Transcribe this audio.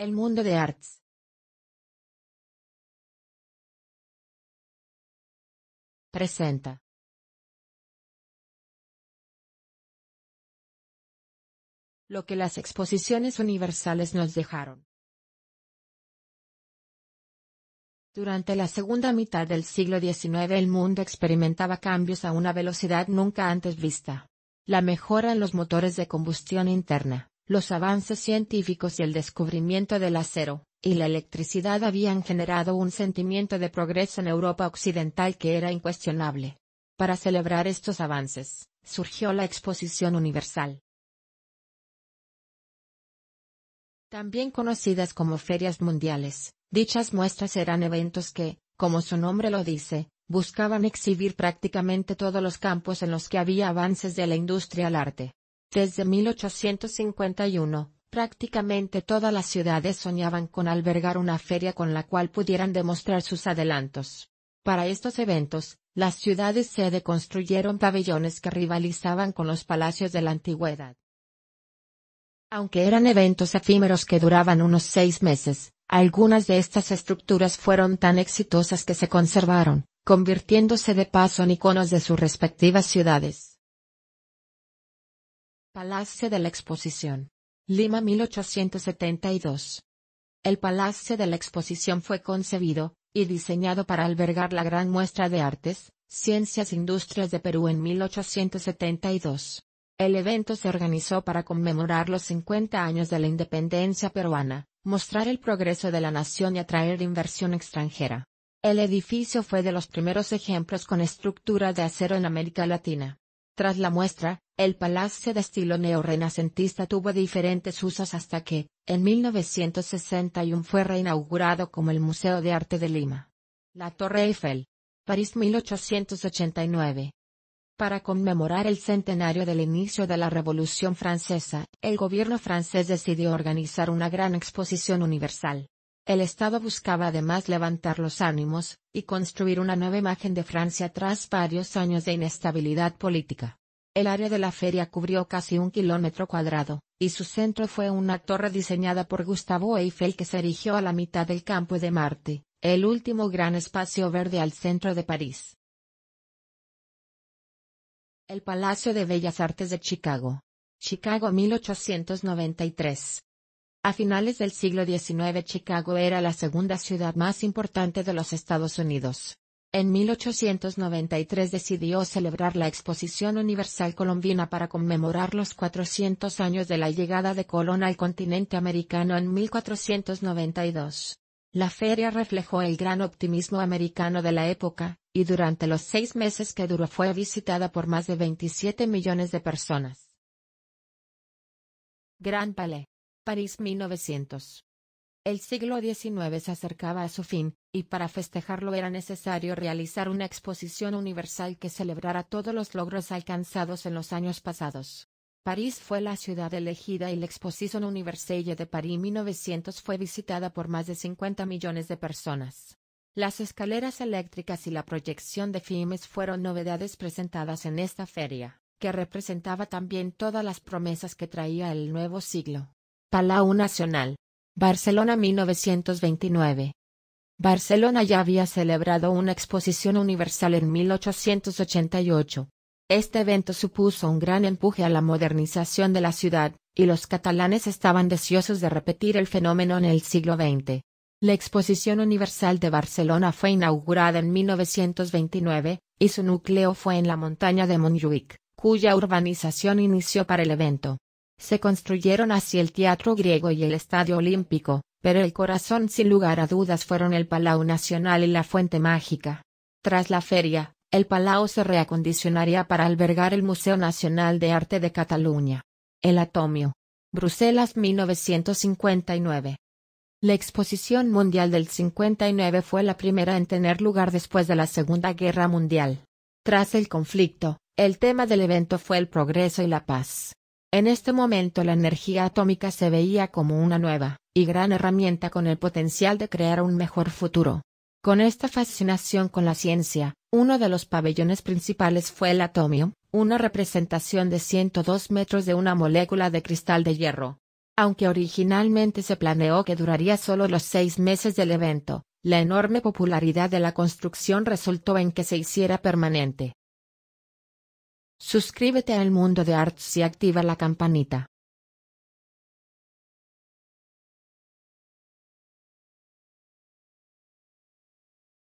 El mundo de Arts. Presenta. Lo que las exposiciones universales nos dejaron. Durante la segunda mitad del siglo XIX el mundo experimentaba cambios a una velocidad nunca antes vista. La mejora en los motores de combustión interna, los avances científicos y el descubrimiento del acero y la electricidad habían generado un sentimiento de progreso en Europa Occidental que era incuestionable. Para celebrar estos avances, surgió la Exposición Universal. También conocidas como ferias mundiales, dichas muestras eran eventos que, como su nombre lo dice, buscaban exhibir prácticamente todos los campos en los que había avances de la industria al arte, desde 1851, prácticamente todas las ciudades soñaban con albergar una feria con la cual pudieran demostrar sus adelantos. Para estos eventos, las ciudades se deconstruyeron pabellones que rivalizaban con los palacios de la antigüedad. Aunque eran eventos efímeros que duraban unos seis meses, algunas de estas estructuras fueron tan exitosas que se conservaron, convirtiéndose de paso en iconos de sus respectivas ciudades. Palacio de la Exposición. Lima 1872. El Palacio de la Exposición fue concebido y diseñado para albergar la gran muestra de artes, ciencias e industrias de Perú en 1872. El evento se organizó para conmemorar los 50 años de la independencia peruana, mostrar el progreso de la nación y atraer inversión extranjera. El edificio fue de los primeros ejemplos con estructura de acero en América Latina. Tras la muestra, el palacio de estilo neorrenacentista tuvo diferentes usos hasta que, en 1961 fue reinaugurado como el Museo de Arte de Lima. La Torre Eiffel. París 1889. Para conmemorar el centenario del inicio de la Revolución Francesa, el gobierno francés decidió organizar una gran exposición universal. El Estado buscaba además levantar los ánimos, y construir una nueva imagen de Francia tras varios años de inestabilidad política. El área de la feria cubrió casi un kilómetro cuadrado, y su centro fue una torre diseñada por Gustavo Eiffel que se erigió a la mitad del campo de Marte, el último gran espacio verde al centro de París. El Palacio de Bellas Artes de Chicago. Chicago 1893. A finales del siglo XIX Chicago era la segunda ciudad más importante de los Estados Unidos. En 1893 decidió celebrar la Exposición Universal Colombina para conmemorar los 400 años de la llegada de Colón al continente americano en 1492. La feria reflejó el gran optimismo americano de la época, y durante los seis meses que duró fue visitada por más de 27 millones de personas. Gran Palais. París 1900. El siglo XIX se acercaba a su fin, y para festejarlo era necesario realizar una exposición universal que celebrara todos los logros alcanzados en los años pasados. París fue la ciudad elegida y la Exposición Universelle de París 1900 fue visitada por más de 50 millones de personas. Las escaleras eléctricas y la proyección de filmes fueron novedades presentadas en esta feria, que representaba también todas las promesas que traía el nuevo siglo. Palau Nacional Barcelona 1929. Barcelona ya había celebrado una exposición universal en 1888. Este evento supuso un gran empuje a la modernización de la ciudad, y los catalanes estaban deseosos de repetir el fenómeno en el siglo XX. La Exposición Universal de Barcelona fue inaugurada en 1929, y su núcleo fue en la montaña de Montjuic, cuya urbanización inició para el evento. Se construyeron así el Teatro Griego y el Estadio Olímpico, pero el corazón sin lugar a dudas fueron el Palau Nacional y la Fuente Mágica. Tras la feria, el Palau se reacondicionaría para albergar el Museo Nacional de Arte de Cataluña. El Atomio. Bruselas 1959. La Exposición Mundial del 59 fue la primera en tener lugar después de la Segunda Guerra Mundial. Tras el conflicto, el tema del evento fue el progreso y la paz. En este momento la energía atómica se veía como una nueva y gran herramienta con el potencial de crear un mejor futuro. Con esta fascinación con la ciencia, uno de los pabellones principales fue el atomio, una representación de 102 metros de una molécula de cristal de hierro. Aunque originalmente se planeó que duraría solo los seis meses del evento, la enorme popularidad de la construcción resultó en que se hiciera permanente. Suscríbete al mundo de Arts y activa la campanita.